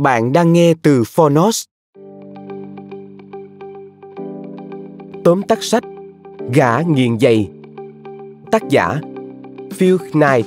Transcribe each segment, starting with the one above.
Bạn đang nghe từ Phonos. Tóm tắt sách Gã nghiền giày Tác giả Phil Knight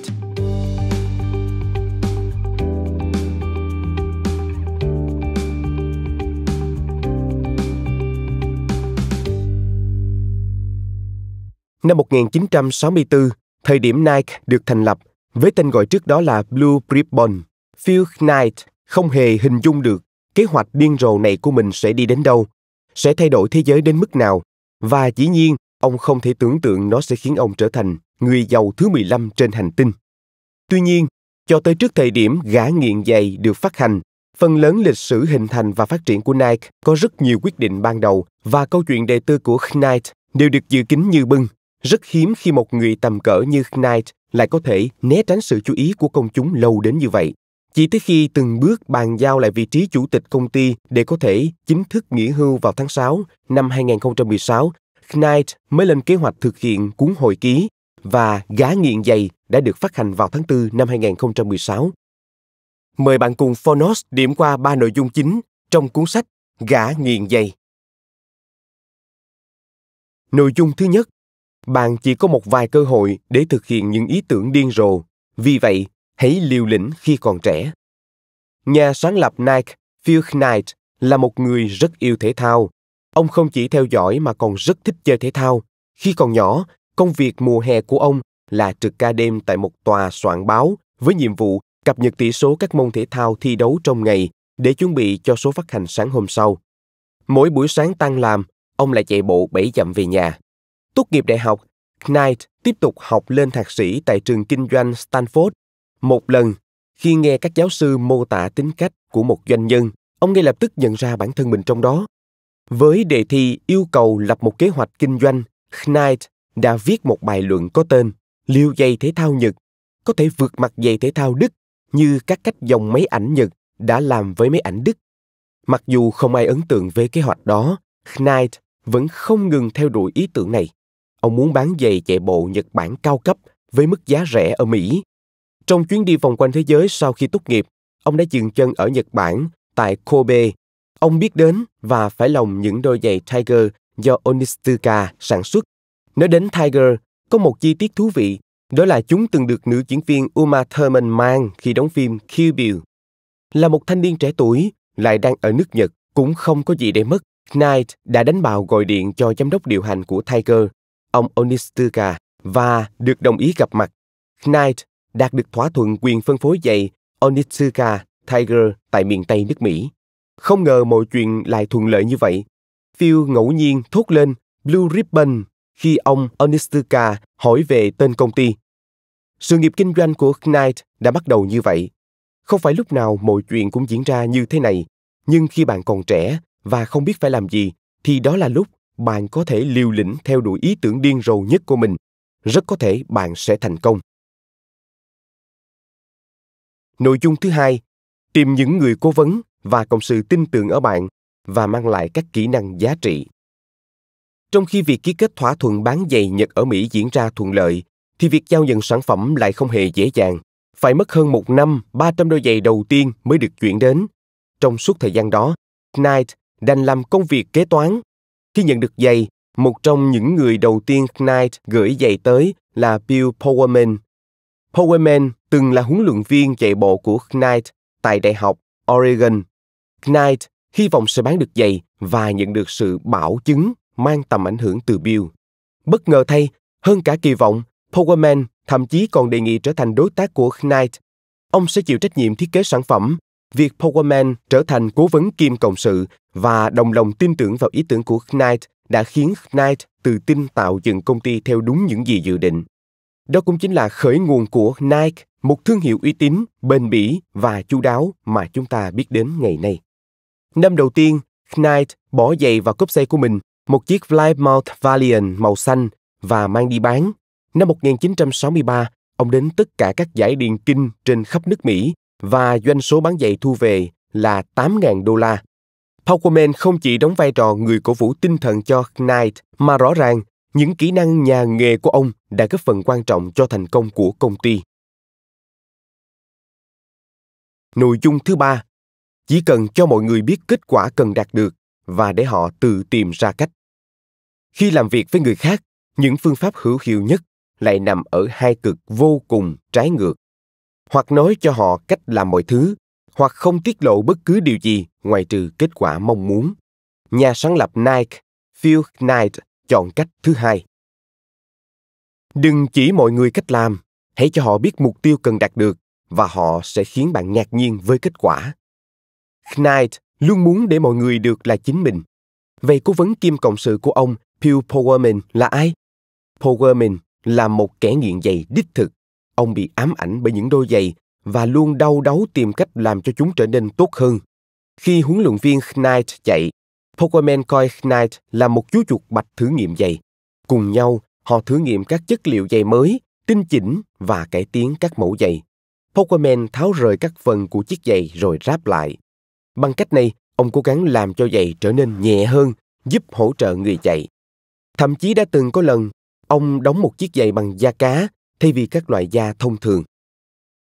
Năm 1964, thời điểm Nike được thành lập với tên gọi trước đó là Blue Ribbon. Phil Knight không hề hình dung được kế hoạch điên rồ này của mình sẽ đi đến đâu, sẽ thay đổi thế giới đến mức nào, và dĩ nhiên, ông không thể tưởng tượng nó sẽ khiến ông trở thành người giàu thứ 15 trên hành tinh. Tuy nhiên, cho tới trước thời điểm gã nghiện giày được phát hành, phần lớn lịch sử hình thành và phát triển của Nike có rất nhiều quyết định ban đầu và câu chuyện đề tư của Knight đều được dự kín như bưng. Rất hiếm khi một người tầm cỡ như Knight lại có thể né tránh sự chú ý của công chúng lâu đến như vậy. Chỉ tới khi từng bước bàn giao lại vị trí chủ tịch công ty để có thể chính thức nghỉ hưu vào tháng 6 năm 2016, Knight mới lên kế hoạch thực hiện cuốn hồi ký và Gá nghiện giày đã được phát hành vào tháng 4 năm 2016. Mời bạn cùng Phonos điểm qua ba nội dung chính trong cuốn sách Gã nghiện giày. Nội dung thứ nhất, bạn chỉ có một vài cơ hội để thực hiện những ý tưởng điên rồ. Vì vậy, hãy liều lĩnh khi còn trẻ. Nhà sáng lập Nike, Phil Knight, là một người rất yêu thể thao. Ông không chỉ theo dõi mà còn rất thích chơi thể thao. Khi còn nhỏ, công việc mùa hè của ông là trực ca đêm tại một tòa soạn báo với nhiệm vụ cập nhật tỷ số các môn thể thao thi đấu trong ngày để chuẩn bị cho số phát hành sáng hôm sau. Mỗi buổi sáng tan làm, ông lại chạy bộ 7 dặm về nhà. Tốt nghiệp đại học, Knight tiếp tục học lên thạc sĩ tại trường kinh doanh Stanford một lần, khi nghe các giáo sư mô tả tính cách của một doanh nhân, ông ngay lập tức nhận ra bản thân mình trong đó. Với đề thi yêu cầu lập một kế hoạch kinh doanh, Knight đã viết một bài luận có tên Liêu giày thể thao Nhật có thể vượt mặt giày thể thao Đức như các cách dòng máy ảnh Nhật đã làm với máy ảnh Đức. Mặc dù không ai ấn tượng về kế hoạch đó, Knight vẫn không ngừng theo đuổi ý tưởng này. Ông muốn bán giày chạy bộ Nhật Bản cao cấp với mức giá rẻ ở Mỹ trong chuyến đi vòng quanh thế giới sau khi tốt nghiệp, ông đã dừng chân ở Nhật Bản, tại Kobe. Ông biết đến và phải lòng những đôi giày Tiger do Onitsuka sản xuất. Nói đến Tiger, có một chi tiết thú vị, đó là chúng từng được nữ diễn viên Uma Thurman mang khi đóng phim Kill Bill. Là một thanh niên trẻ tuổi, lại đang ở nước Nhật, cũng không có gì để mất. Knight đã đánh bào gọi điện cho giám đốc điều hành của Tiger, ông Onitsuka, và được đồng ý gặp mặt. Knight đạt được thỏa thuận quyền phân phối giày Onitsuka Tiger tại miền Tây nước Mỹ. Không ngờ mọi chuyện lại thuận lợi như vậy. Phil ngẫu nhiên thốt lên Blue Ribbon khi ông Onitsuka hỏi về tên công ty. Sự nghiệp kinh doanh của Knight đã bắt đầu như vậy. Không phải lúc nào mọi chuyện cũng diễn ra như thế này, nhưng khi bạn còn trẻ và không biết phải làm gì, thì đó là lúc bạn có thể liều lĩnh theo đuổi ý tưởng điên rồ nhất của mình. Rất có thể bạn sẽ thành công. Nội dung thứ hai, tìm những người cố vấn và cộng sự tin tưởng ở bạn và mang lại các kỹ năng giá trị. Trong khi việc ký kết thỏa thuận bán giày Nhật ở Mỹ diễn ra thuận lợi, thì việc giao nhận sản phẩm lại không hề dễ dàng. Phải mất hơn một năm, 300 đôi giày đầu tiên mới được chuyển đến. Trong suốt thời gian đó, Knight đành làm công việc kế toán. Khi nhận được giày, một trong những người đầu tiên Knight gửi giày tới là Bill Powerman, Powerman từng là huấn luyện viên chạy bộ của Knight tại Đại học Oregon. Knight hy vọng sẽ bán được giày và nhận được sự bảo chứng mang tầm ảnh hưởng từ Bill. Bất ngờ thay, hơn cả kỳ vọng, Powerman thậm chí còn đề nghị trở thành đối tác của Knight. Ông sẽ chịu trách nhiệm thiết kế sản phẩm. Việc Powerman trở thành cố vấn kim cộng sự và đồng lòng tin tưởng vào ý tưởng của Knight đã khiến Knight tự tin tạo dựng công ty theo đúng những gì dự định. Đó cũng chính là khởi nguồn của Nike, một thương hiệu uy tín, bền bỉ và chu đáo mà chúng ta biết đến ngày nay. Năm đầu tiên, Nike bỏ giày vào cốp xe của mình, một chiếc Plymouth Valiant màu xanh và mang đi bán. Năm 1963, ông đến tất cả các giải điền kinh trên khắp nước Mỹ và doanh số bán giày thu về là 8.000 đô la. Powellman không chỉ đóng vai trò người cổ vũ tinh thần cho Knight mà rõ ràng những kỹ năng nhà nghề của ông đã góp phần quan trọng cho thành công của công ty nội dung thứ ba chỉ cần cho mọi người biết kết quả cần đạt được và để họ tự tìm ra cách khi làm việc với người khác những phương pháp hữu hiệu nhất lại nằm ở hai cực vô cùng trái ngược hoặc nói cho họ cách làm mọi thứ hoặc không tiết lộ bất cứ điều gì ngoài trừ kết quả mong muốn nhà sáng lập nike phil knight chọn cách thứ hai. Đừng chỉ mọi người cách làm, hãy cho họ biết mục tiêu cần đạt được và họ sẽ khiến bạn ngạc nhiên với kết quả. Knight luôn muốn để mọi người được là chính mình. Vậy cố vấn kim cộng sự của ông Pew Powerman là ai? Powerman là một kẻ nghiện giày đích thực. Ông bị ám ảnh bởi những đôi giày và luôn đau đấu tìm cách làm cho chúng trở nên tốt hơn. Khi huấn luyện viên Knight chạy, Pokemen Coil Knight là một chú chuột bạch thử nghiệm giày. Cùng nhau, họ thử nghiệm các chất liệu giày mới, tinh chỉnh và cải tiến các mẫu giày. Pokemen tháo rời các phần của chiếc giày rồi ráp lại. Bằng cách này, ông cố gắng làm cho giày trở nên nhẹ hơn, giúp hỗ trợ người chạy. Thậm chí đã từng có lần, ông đóng một chiếc giày bằng da cá thay vì các loại da thông thường.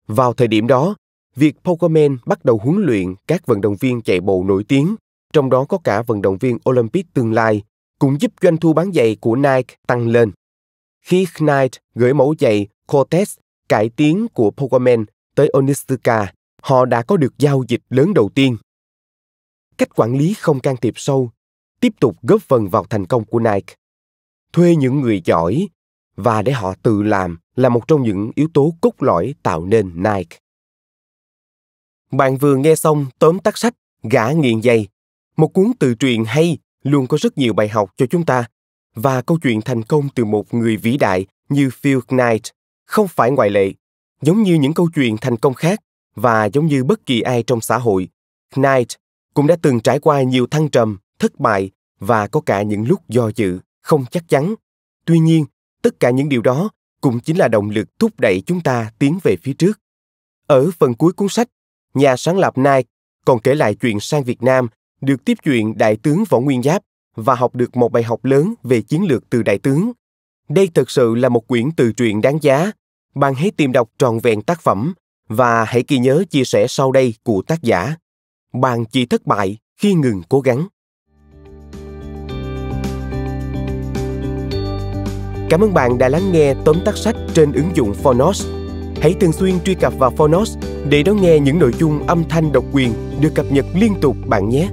Vào thời điểm đó, việc Pokemon bắt đầu huấn luyện các vận động viên chạy bộ nổi tiếng trong đó có cả vận động viên Olympic tương lai, cũng giúp doanh thu bán giày của Nike tăng lên. Khi Nike gửi mẫu giày Cortez cải tiến của Pogamen tới Onistuka, họ đã có được giao dịch lớn đầu tiên. Cách quản lý không can thiệp sâu tiếp tục góp phần vào thành công của Nike. Thuê những người giỏi và để họ tự làm là một trong những yếu tố cốt lõi tạo nên Nike. Bạn vừa nghe xong tóm tắt sách Gã nghiện giày một cuốn tự truyện hay luôn có rất nhiều bài học cho chúng ta và câu chuyện thành công từ một người vĩ đại như Phil Knight không phải ngoại lệ. Giống như những câu chuyện thành công khác và giống như bất kỳ ai trong xã hội, Knight cũng đã từng trải qua nhiều thăng trầm, thất bại và có cả những lúc do dự, không chắc chắn. Tuy nhiên, tất cả những điều đó cũng chính là động lực thúc đẩy chúng ta tiến về phía trước. Ở phần cuối cuốn sách, nhà sáng lập Nike còn kể lại chuyện sang Việt Nam được tiếp chuyện Đại tướng Võ Nguyên Giáp và học được một bài học lớn về chiến lược từ Đại tướng. Đây thực sự là một quyển từ truyện đáng giá. Bạn hãy tìm đọc trọn vẹn tác phẩm và hãy ghi nhớ chia sẻ sau đây của tác giả. Bạn chỉ thất bại khi ngừng cố gắng. Cảm ơn bạn đã lắng nghe tóm tắt sách trên ứng dụng Phonos. Hãy thường xuyên truy cập vào Phonos để đón nghe những nội dung âm thanh độc quyền được cập nhật liên tục bạn nhé.